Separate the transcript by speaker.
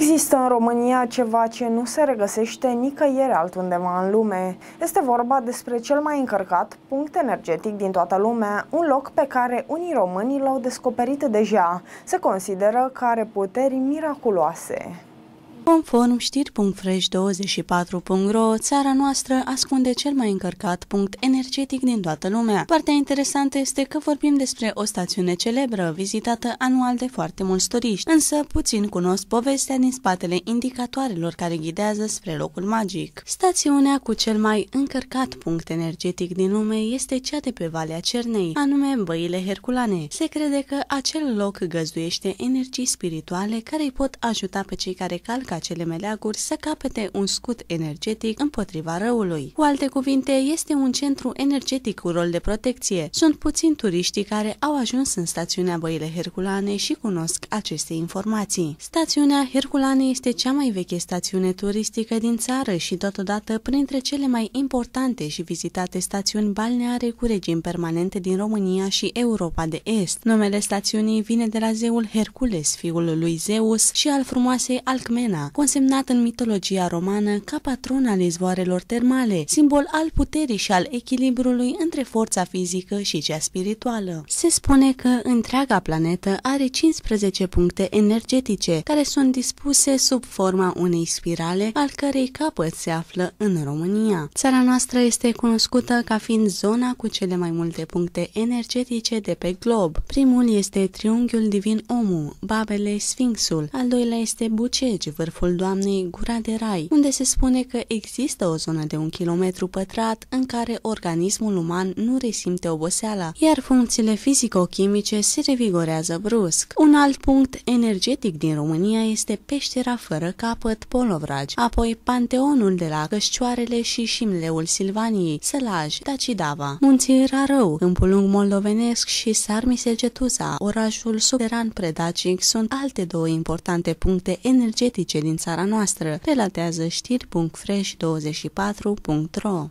Speaker 1: Există în România ceva ce nu se regăsește nicăieri altundeva în lume. Este vorba despre cel mai încărcat punct energetic din toată lumea, un loc pe care unii români l-au descoperit deja. Se consideră că are puteri miraculoase.
Speaker 2: Conform știri.fresh24.ro, țara noastră ascunde cel mai încărcat punct energetic din toată lumea. Partea interesantă este că vorbim despre o stațiune celebră, vizitată anual de foarte mulți turiști, însă puțin cunosc povestea din spatele indicatoarelor care ghidează spre locul magic. Stațiunea cu cel mai încărcat punct energetic din lume este cea de pe Valea Cernei, anume Băile Herculane. Se crede că acel loc găzduiește energii spirituale care îi pot ajuta pe cei care calcă acele meleaguri să capete un scut energetic împotriva răului. Cu alte cuvinte, este un centru energetic cu rol de protecție. Sunt puțini turiștii care au ajuns în stațiunea Băile Herculane și cunosc aceste informații. Stațiunea Herculane este cea mai veche stațiune turistică din țară și totodată printre cele mai importante și vizitate stațiuni balneare cu regim permanente din România și Europa de Est. Numele stațiunii vine de la zeul Hercules, fiul lui Zeus și al frumoasei Alcmena, Diana, consemnat în mitologia romană ca patron al izvoarelor termale, simbol al puterii și al echilibrului între forța fizică și cea spirituală. Se spune că întreaga planetă are 15 puncte energetice, care sunt dispuse sub forma unei spirale, al cărei capăt se află în România. Țara noastră este cunoscută ca fiind zona cu cele mai multe puncte energetice de pe glob. Primul este triunghiul divin omul, Babele Sfinxul, al doilea este Bucegi, vârf vârful doamnei Gura de Rai, unde se spune că există o zonă de un kilometru pătrat în care organismul uman nu resimte oboseala, iar funcțiile fizico-chimice se revigorează brusc. Un alt punct energetic din România este peștera fără capăt Polovragi, apoi Panteonul de la Cășcioarele și Șimleul Silvaniei, Sălaj, Dacidava, Munții Rarău, Câmpul Moldovenesc și Sarmisegetuza, orașul subteran predacic sunt alte două importante puncte energetice din țara noastră, relatează știri.fresh24.ro.